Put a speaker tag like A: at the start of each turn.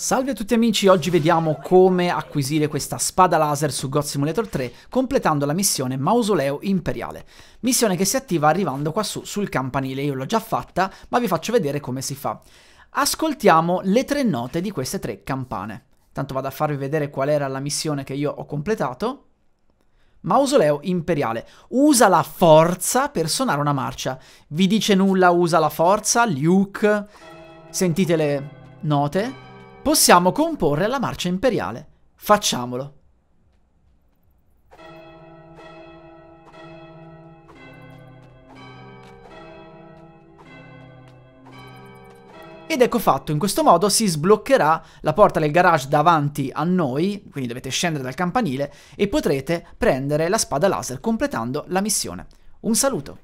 A: Salve a tutti amici, oggi vediamo come acquisire questa spada laser su God Simulator 3 completando la missione Mausoleo Imperiale, missione che si attiva arrivando qua su sul campanile, io l'ho già fatta ma vi faccio vedere come si fa. Ascoltiamo le tre note di queste tre campane, tanto vado a farvi vedere qual era la missione che io ho completato. Mausoleo imperiale. Usa la forza per suonare una marcia. Vi dice nulla, usa la forza, Luke. Sentite le note possiamo comporre la marcia imperiale. Facciamolo. Ed ecco fatto, in questo modo si sbloccherà la porta del garage davanti a noi, quindi dovete scendere dal campanile e potrete prendere la spada laser completando la missione. Un saluto!